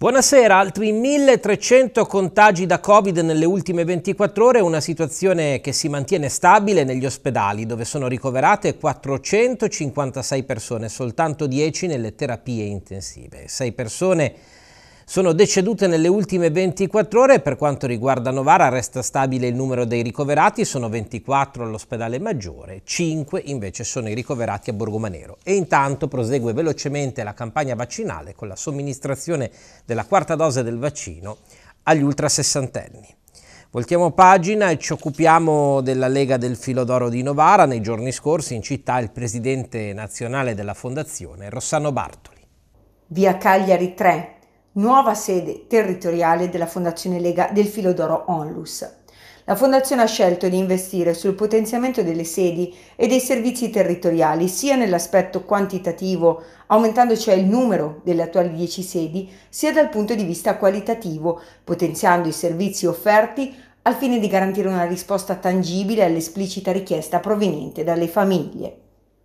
Buonasera, altri 1300 contagi da Covid nelle ultime 24 ore, una situazione che si mantiene stabile negli ospedali dove sono ricoverate 456 persone, soltanto 10 nelle terapie intensive. 6 persone sono decedute nelle ultime 24 ore. Per quanto riguarda Novara resta stabile il numero dei ricoverati, sono 24 all'ospedale Maggiore, 5 invece sono i ricoverati a Borgomanero. E intanto prosegue velocemente la campagna vaccinale con la somministrazione della quarta dose del vaccino agli ultra sessantenni. Voltiamo pagina e ci occupiamo della Lega del Filodoro di Novara. Nei giorni scorsi in città il presidente nazionale della fondazione Rossano Bartoli. Via Cagliari 3, nuova sede territoriale della Fondazione Lega del Filodoro Onlus. La Fondazione ha scelto di investire sul potenziamento delle sedi e dei servizi territoriali, sia nell'aspetto quantitativo, aumentando cioè il numero delle attuali 10 sedi, sia dal punto di vista qualitativo, potenziando i servizi offerti al fine di garantire una risposta tangibile all'esplicita richiesta proveniente dalle famiglie.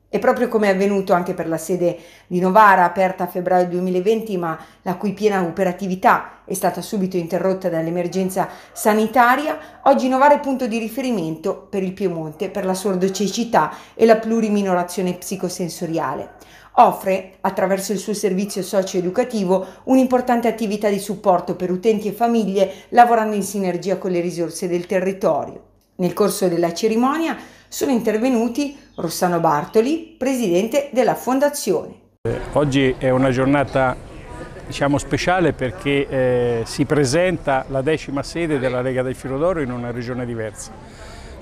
E proprio come è avvenuto anche per la sede di Novara, aperta a febbraio 2020, ma la cui piena operatività è stata subito interrotta dall'emergenza sanitaria, oggi Novara è punto di riferimento per il Piemonte, per la sordocecità e la pluriminorazione psicosensoriale. Offre, attraverso il suo servizio socio-educativo, un'importante attività di supporto per utenti e famiglie, lavorando in sinergia con le risorse del territorio. Nel corso della cerimonia sono intervenuti Rossano Bartoli, presidente della Fondazione. Eh, oggi è una giornata diciamo, speciale perché eh, si presenta la decima sede della Lega del Filo d'Oro in una regione diversa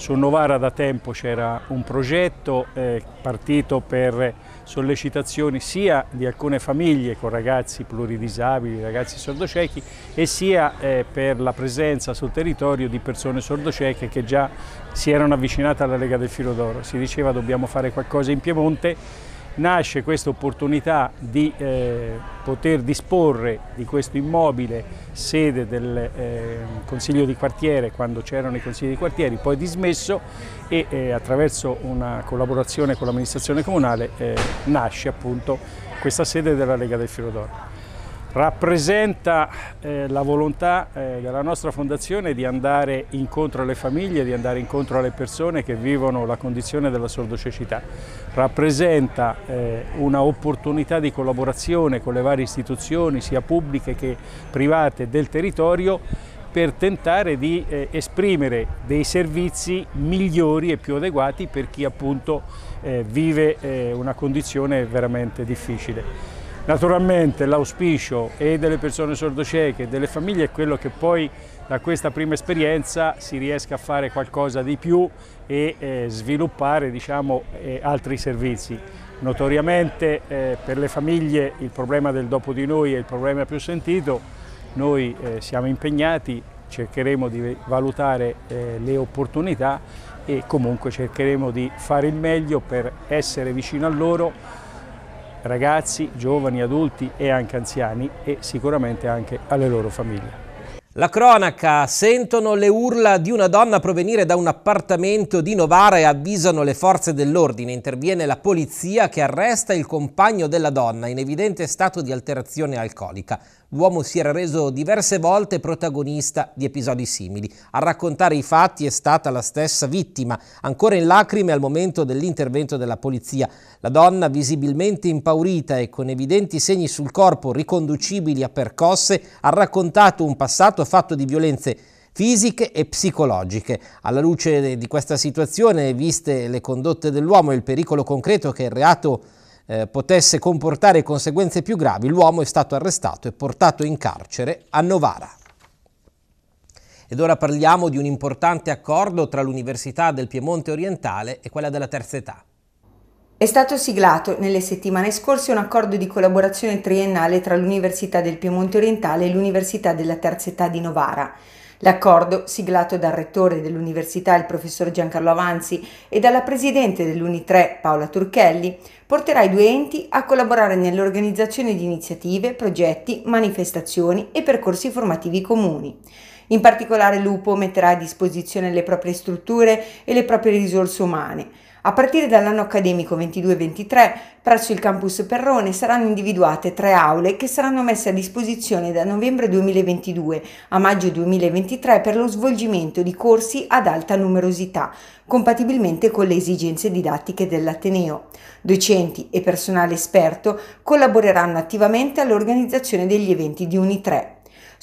su Novara da tempo c'era un progetto eh, partito per sollecitazioni sia di alcune famiglie con ragazzi pluridisabili, ragazzi sordociechi e sia eh, per la presenza sul territorio di persone sordocieche che già si erano avvicinate alla Lega del Filo d'Oro. Si diceva dobbiamo fare qualcosa in Piemonte nasce questa opportunità di eh, poter disporre di questo immobile, sede del eh, Consiglio di quartiere, quando c'erano i Consigli di quartieri, poi dismesso e eh, attraverso una collaborazione con l'amministrazione comunale eh, nasce appunto questa sede della Lega del Filo d'Oro rappresenta eh, la volontà eh, della nostra fondazione di andare incontro alle famiglie, di andare incontro alle persone che vivono la condizione della sordocecità. Rappresenta eh, un'opportunità di collaborazione con le varie istituzioni, sia pubbliche che private, del territorio per tentare di eh, esprimere dei servizi migliori e più adeguati per chi appunto eh, vive eh, una condizione veramente difficile. Naturalmente l'auspicio e delle persone sordocieche e delle famiglie è quello che poi da questa prima esperienza si riesca a fare qualcosa di più e eh, sviluppare diciamo, eh, altri servizi. Notoriamente eh, per le famiglie il problema del dopo di noi è il problema più sentito, noi eh, siamo impegnati, cercheremo di valutare eh, le opportunità e comunque cercheremo di fare il meglio per essere vicino a loro ragazzi, giovani, adulti e anche anziani e sicuramente anche alle loro famiglie. La cronaca sentono le urla di una donna provenire da un appartamento di Novara e avvisano le forze dell'ordine. Interviene la polizia che arresta il compagno della donna in evidente stato di alterazione alcolica. L'uomo si era reso diverse volte protagonista di episodi simili. A raccontare i fatti è stata la stessa vittima, ancora in lacrime al momento dell'intervento della polizia. La donna, visibilmente impaurita e con evidenti segni sul corpo riconducibili a percosse, ha raccontato un passato stato fatto di violenze fisiche e psicologiche. Alla luce di questa situazione, viste le condotte dell'uomo e il pericolo concreto che il reato eh, potesse comportare conseguenze più gravi, l'uomo è stato arrestato e portato in carcere a Novara. Ed ora parliamo di un importante accordo tra l'Università del Piemonte Orientale e quella della Terza Età. È stato siglato nelle settimane scorse un accordo di collaborazione triennale tra l'Università del Piemonte Orientale e l'Università della Terza Età di Novara. L'accordo, siglato dal rettore dell'università, il professor Giancarlo Avanzi, e dalla presidente dell'Uni3, Paola Turchelli, porterà i due enti a collaborare nell'organizzazione di iniziative, progetti, manifestazioni e percorsi formativi comuni. In particolare l'UPO metterà a disposizione le proprie strutture e le proprie risorse umane a partire dall'anno accademico 22-23, presso il campus Perrone saranno individuate tre aule che saranno messe a disposizione da novembre 2022 a maggio 2023 per lo svolgimento di corsi ad alta numerosità, compatibilmente con le esigenze didattiche dell'Ateneo. Docenti e personale esperto collaboreranno attivamente all'organizzazione degli eventi di Unitre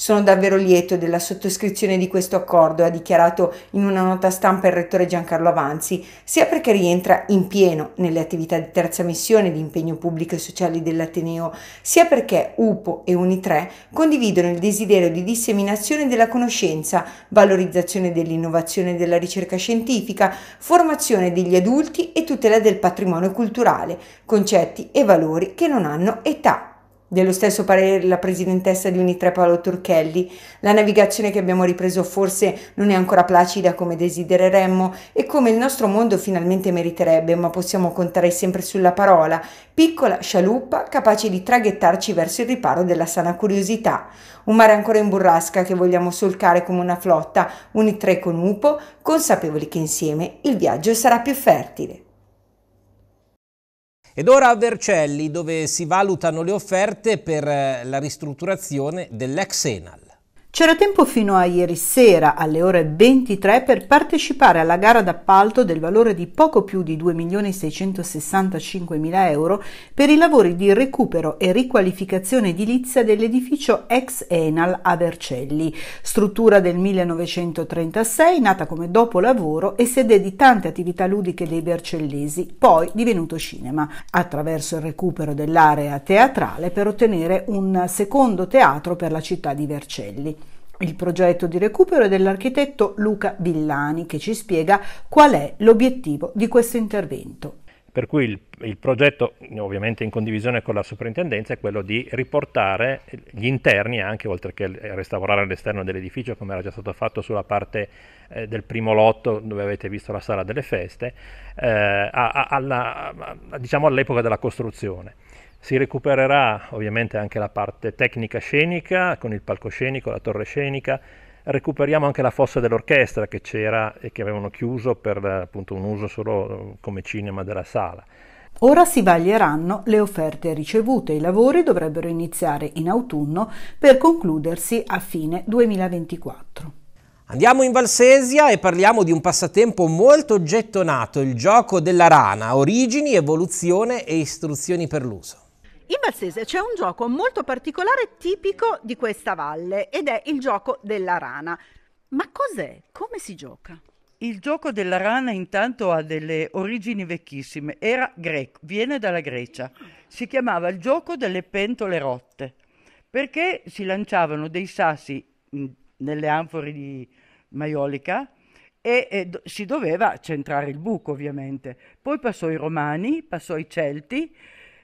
sono davvero lieto della sottoscrizione di questo accordo, ha dichiarato in una nota stampa il rettore Giancarlo Avanzi, sia perché rientra in pieno nelle attività di terza missione di impegno pubblico e sociale dell'Ateneo, sia perché UPO e Uni3 condividono il desiderio di disseminazione della conoscenza, valorizzazione dell'innovazione e della ricerca scientifica, formazione degli adulti e tutela del patrimonio culturale, concetti e valori che non hanno età. Dello stesso parere la presidentessa di Unitre Paolo Turchelli, la navigazione che abbiamo ripreso forse non è ancora placida come desidereremmo e come il nostro mondo finalmente meriterebbe, ma possiamo contare sempre sulla parola, piccola scialuppa capace di traghettarci verso il riparo della sana curiosità. Un mare ancora in burrasca che vogliamo solcare come una flotta, Unitre con Upo, consapevoli che insieme il viaggio sarà più fertile. Ed ora a Vercelli, dove si valutano le offerte per eh, la ristrutturazione dell'ex Enal. C'era tempo fino a ieri sera alle ore 23 per partecipare alla gara d'appalto del valore di poco più di 2.665.000 euro per i lavori di recupero e riqualificazione edilizia dell'edificio ex Enal a Vercelli, struttura del 1936 nata come dopolavoro e sede di tante attività ludiche dei vercellesi, poi divenuto cinema, attraverso il recupero dell'area teatrale per ottenere un secondo teatro per la città di Vercelli il progetto di recupero è dell'architetto Luca Villani che ci spiega qual è l'obiettivo di questo intervento. Per cui il, il, progetto, ovviamente in condivisione con la soprintendenza, è quello di riportare gli interni, anche oltre che restaurare l'esterno dell'edificio, come era già stato fatto sulla parte eh, del primo lotto, dove avete visto la sala delle feste, eh, a, a, alla, a, diciamo all'epoca della costruzione. Si recupererà ovviamente anche la parte tecnica scenica, con il palcoscenico, la torre scenica, recuperiamo anche la fossa dell'orchestra che c'era e che avevano chiuso per appunto, un uso solo eh, come cinema della sala. Ora si vaglieranno le offerte ricevute, i lavori dovrebbero iniziare in autunno per concludersi a fine 2024. Andiamo in Valsesia e parliamo di un passatempo molto gettonato, il gioco della rana, origini, evoluzione e istruzioni per l'uso. In Valsese c'è un gioco molto particolare tipico di questa valle ed è il gioco della rana. Ma cos'è? Come si gioca? Il gioco della rana intanto ha delle origini vecchissime, era greco, viene dalla Grecia. Si chiamava il gioco delle pentole rotte, perché si lanciavano dei sassi mm, nelle anfore di maiolica e, e do, si doveva centrare il buco ovviamente. Poi passò i romani, passò i celti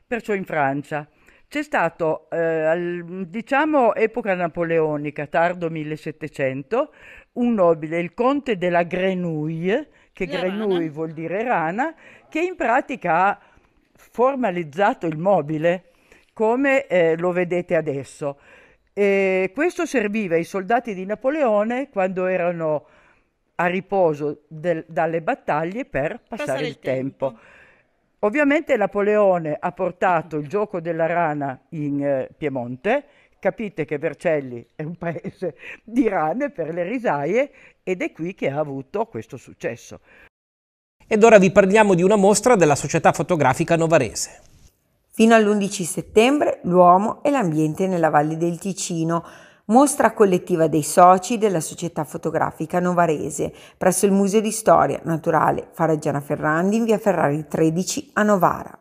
perciò in Francia. C'è stato, eh, diciamo, epoca napoleonica, tardo 1700, un nobile, il conte della Grenouille, che La Grenouille rana. vuol dire rana, che in pratica ha formalizzato il mobile come eh, lo vedete adesso. E questo serviva ai soldati di Napoleone quando erano a riposo del, dalle battaglie per passare, passare il tempo. tempo. Ovviamente Napoleone ha portato il gioco della rana in eh, Piemonte, capite che Vercelli è un paese di rane per le risaie ed è qui che ha avuto questo successo. Ed ora vi parliamo di una mostra della Società Fotografica Novarese. Fino all'11 settembre l'uomo e l'ambiente nella Valle del Ticino, Mostra collettiva dei soci della Società Fotografica Novarese presso il Museo di Storia Naturale Faraggiana Ferrandi in via Ferrari 13 a Novara.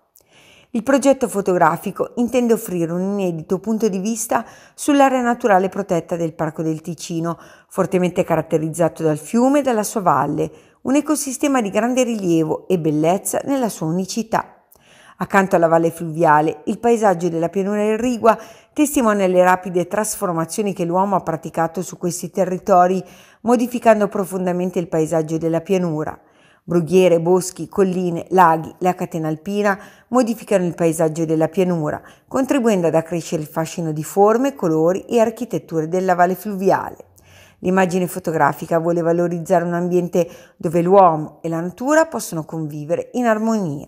Il progetto fotografico intende offrire un inedito punto di vista sull'area naturale protetta del Parco del Ticino, fortemente caratterizzato dal fiume e dalla sua valle, un ecosistema di grande rilievo e bellezza nella sua unicità. Accanto alla valle fluviale, il paesaggio della pianura irrigua testimonia le rapide trasformazioni che l'uomo ha praticato su questi territori, modificando profondamente il paesaggio della pianura. Brughiere, boschi, colline, laghi, la catena alpina modificano il paesaggio della pianura, contribuendo ad accrescere il fascino di forme, colori e architetture della valle fluviale. L'immagine fotografica vuole valorizzare un ambiente dove l'uomo e la natura possono convivere in armonia.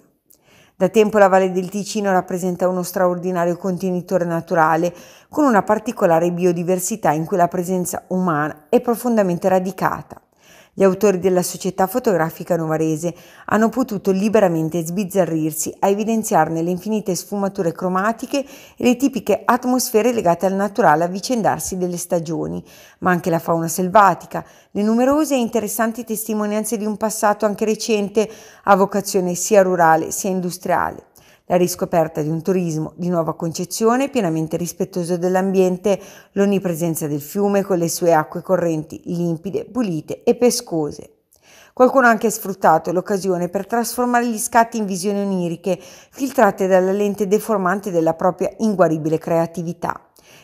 Da tempo la Valle del Ticino rappresenta uno straordinario contenitore naturale, con una particolare biodiversità in cui la presenza umana è profondamente radicata. Gli autori della Società Fotografica Novarese hanno potuto liberamente sbizzarrirsi a evidenziarne le infinite sfumature cromatiche e le tipiche atmosfere legate al naturale avvicendarsi delle stagioni, ma anche la fauna selvatica, le numerose e interessanti testimonianze di un passato anche recente a vocazione sia rurale sia industriale. La riscoperta di un turismo di nuova concezione, pienamente rispettoso dell'ambiente, l'onnipresenza del fiume con le sue acque correnti limpide, pulite e pescose. Qualcuno ha anche sfruttato l'occasione per trasformare gli scatti in visioni oniriche, filtrate dalla lente deformante della propria inguaribile creatività.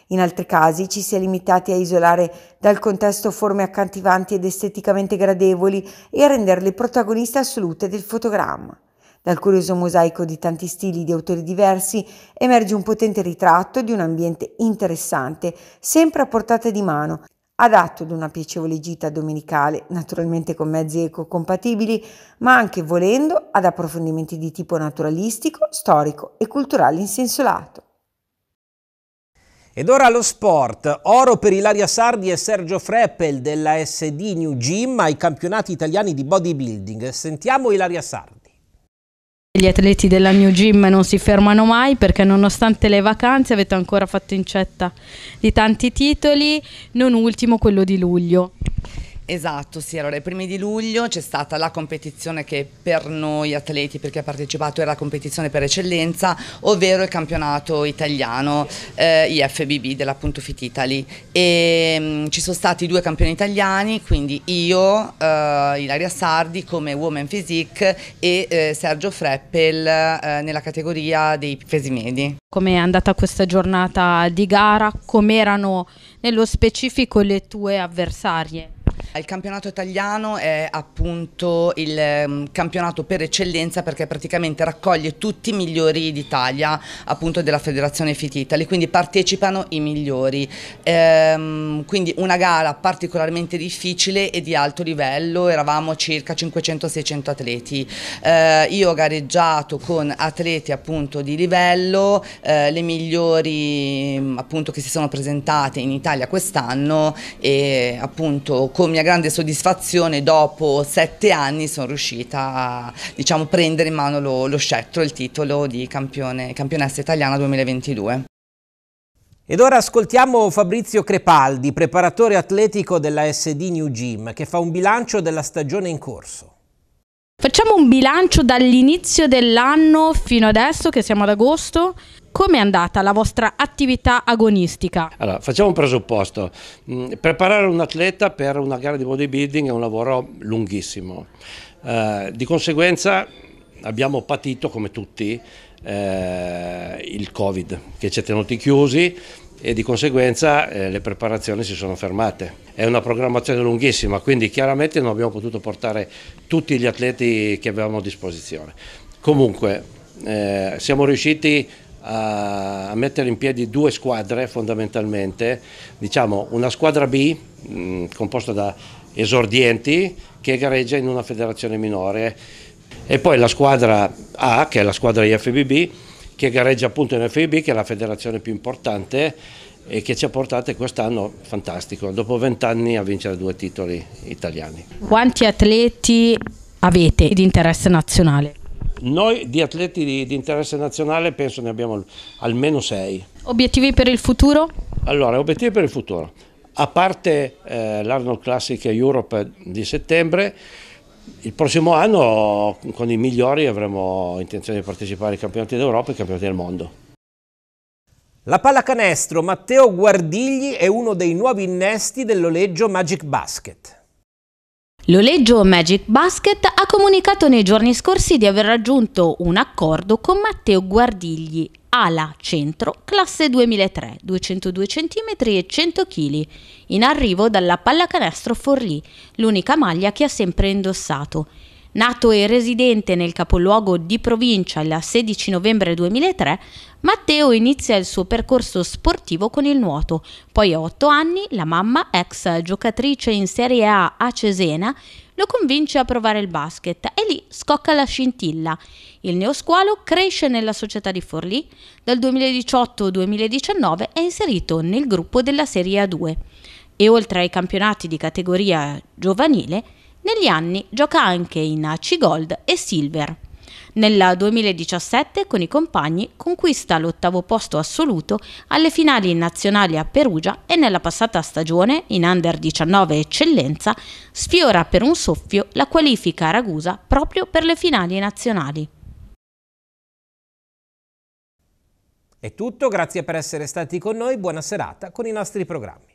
In altri casi ci si è limitati a isolare dal contesto forme accantivanti ed esteticamente gradevoli e a renderle protagoniste assolute del fotogramma. Dal curioso mosaico di tanti stili di autori diversi emerge un potente ritratto di un ambiente interessante, sempre a portata di mano, adatto ad una piacevole gita domenicale, naturalmente con mezzi ecocompatibili, ma anche volendo ad approfondimenti di tipo naturalistico, storico e culturale in senso lato. Ed ora lo sport. Oro per Ilaria Sardi e Sergio Freppel della SD New Gym ai campionati italiani di bodybuilding. Sentiamo Ilaria Sardi. Gli atleti della New Gym non si fermano mai perché nonostante le vacanze avete ancora fatto incetta di tanti titoli, non ultimo quello di luglio. Esatto, sì, allora i primi di luglio c'è stata la competizione che per noi atleti, perché ha partecipato, era la competizione per eccellenza, ovvero il campionato italiano eh, IFBB dell'appunto Fit Italy. E, mh, mm, ci sono stati due campioni italiani, quindi io, eh, Ilaria Sardi come Woman Physique e eh, Sergio Freppel eh, nella categoria dei pesi medi. Come è andata questa giornata di gara? Com'erano nello specifico le tue avversarie? Eh, il campionato italiano è appunto il mm, campionato per eccellenza perché praticamente raccoglie tutti i migliori d'Italia appunto della federazione Fit Italy, quindi partecipano i migliori. Ehm, quindi una gara particolarmente difficile e di alto livello, eravamo circa 500-600 atleti. Ehm, io ho gareggiato con atleti appunto di livello, eh, le migliori mm, appunto che si sono presentate in Italia quest'anno e appunto con mia grande soddisfazione dopo sette anni sono riuscita a diciamo, prendere in mano lo, lo scettro, il titolo di campione, campionessa italiana 2022. Ed ora ascoltiamo Fabrizio Crepaldi, preparatore atletico della SD New Gym, che fa un bilancio della stagione in corso. Facciamo un bilancio dall'inizio dell'anno fino adesso, che siamo ad agosto. Come è andata la vostra attività agonistica? Allora, facciamo un presupposto. Mm, preparare un atleta per una gara di bodybuilding è un lavoro lunghissimo. Eh, di conseguenza abbiamo patito, come tutti, eh, il Covid che ci ha tenuti chiusi e di conseguenza eh, le preparazioni si sono fermate. È una programmazione lunghissima, quindi chiaramente non abbiamo potuto portare tutti gli atleti che avevamo a disposizione. Comunque, eh, siamo riusciti a, a mettere in piedi due squadre fondamentalmente, diciamo una squadra B mh, mm, composta da esordienti che gareggia in una federazione minore e poi la squadra A che è la squadra IFBB che gareggia appunto in FIB che è la federazione più importante e che ci ha portato quest'anno fantastico, dopo vent'anni a vincere due titoli italiani. Quanti atleti avete di interesse nazionale? Noi di atleti di, di interesse nazionale penso ne abbiamo almeno sei. Obiettivi per il futuro? Allora, obiettivi per il futuro. A parte eh, l'Arnold Classic Europe di settembre, il prossimo anno con i migliori avremo intenzione di partecipare ai campionati d'Europa e ai campionati del mondo. La pallacanestro Matteo Guardigli è uno dei nuovi innesti dell'Oleggio Magic Basket. L'Oleggio Magic Basket ha comunicato nei giorni scorsi di aver raggiunto un accordo con Matteo Guardigli, ala centro, classe 2003, 202 cm e 100 kg, in arrivo dalla Pallacanestro Forlì, l'unica maglia che ha sempre indossato. Nato e residente nel capoluogo di provincia il 16 novembre 2003, Matteo inizia il suo percorso sportivo con il nuoto. Poi a otto anni la mamma, ex giocatrice in Serie A a Cesena, lo convince a provare il basket e lì scocca la scintilla. Il neosqualo cresce nella società di Forlì. Dal 2018-2019 è inserito nel gruppo della Serie A2 e oltre ai campionati di categoria giovanile negli anni gioca anche in C Gold e Silver. Nel 2017 con i compagni conquista l'ottavo posto assoluto alle finali nazionali a Perugia e nella passata stagione in Under 19 Eccellenza sfiora per un soffio la qualifica a Ragusa proprio per le finali nazionali. È tutto, grazie per essere stati con noi, buona serata con i nostri programmi.